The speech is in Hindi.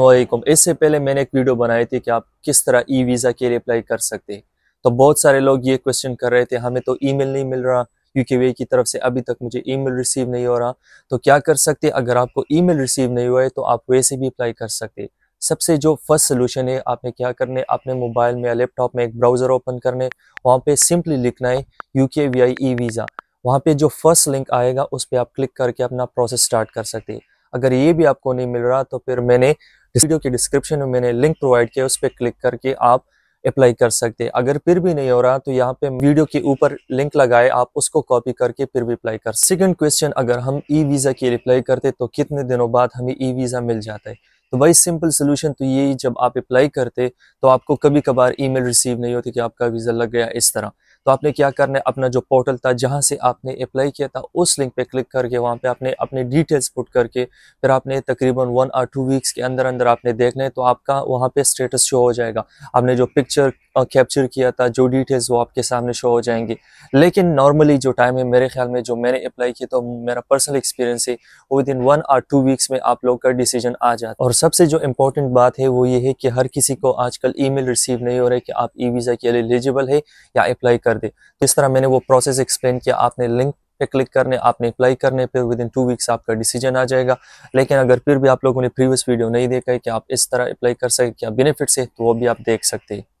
वालेकुम इससे पहले मैंने एक वीडियो बनाई थी कि आप किस तरह ई वीज़ा के लिए अप्लाई कर सकते हैं तो बहुत सारे लोग ये क्वेश्चन कर रहे थे हमें तो ईमेल नहीं मिल रहा यूके की तरफ से अभी तक मुझे ईमेल रिसीव नहीं हो रहा तो क्या कर सकते अगर आपको ईमेल रिसीव नहीं हुआ है तो आप वैसे भी अप्लाई कर सकते सबसे जो फर्स्ट सोल्यूशन है आपने क्या करने अपने मोबाइल में या लैपटॉप में एक ब्राउज़र ओपन करने वहाँ पे सिंपली लिखना है यू के वी आई ई वीज़ा वहाँ पे जो फर्स्ट लिंक आएगा उस पर आप क्लिक करके अपना प्रोसेस स्टार्ट कर सकते हैं अगर ये भी आपको नहीं मिल रहा तो फिर मैंने वीडियो के डिस्क्रिप्शन में मैंने लिंक प्रोवाइड किया उस पर क्लिक करके आप अप्लाई कर सकते हैं अगर फिर भी नहीं हो रहा तो यहाँ पे वीडियो के ऊपर लिंक लगाए आप उसको कॉपी करके फिर भी अप्लाई कर सेकंड क्वेश्चन अगर हम ई वीज़ा के लिए अप्लाई करते तो कितने दिनों बाद हमें ई वीज़ा मिल जाता है तो वही सिंपल सोल्यूशन तो यही जब आप अप्लाई करते तो आपको कभी कभार ईमेल रिसीव नहीं होती कि आपका वीज़ा लग गया इस तरह तो आपने क्या करना है अपना जो पोर्टल था जहाँ से आपने अप्लाई किया था उस लिंक पे क्लिक करके वहाँ पे आपने अपने डिटेल्स पुट करके फिर आपने तकरीबन वन और टू वीक्स के अंदर अंदर आपने देखना है तो आपका वहाँ पे स्टेटस शो हो जाएगा आपने जो पिक्चर कैप्चर किया था जो डिटेल्स वो आपके सामने शो हो जाएंगे लेकिन नॉर्मली जो टाइम है मेरे ख्याल में जो मैंने अप्लाई किया तो मेरा पर्सनल एक्सपीरियंस है वो विद इन वन और टू वीक्स में आप लोग का डिसीजन आ जाता और सबसे जो इम्पोर्टेंट बात है वो ये है कि हर किसी को आजकल ईमेल रिसीव नहीं हो रहा है कि आप ई वीज़ा के लिए एलिजिबल है या अप्लाई कर दे जिस तो तरह मैंने वो प्रोसेस एक्सप्लेन किया आपने लिंक पे क्लिक करने आपने अप्लाई करने पर विद इन टू वीक्स आपका डिसीजन आ जाएगा लेकिन अगर फिर भी आप लोगों ने प्रीवियस वीडियो नहीं देखा है कि आप इस तरह अप्लाई कर सकें क्या बेनिफिट्स है तो वो भी आप देख सकते हैं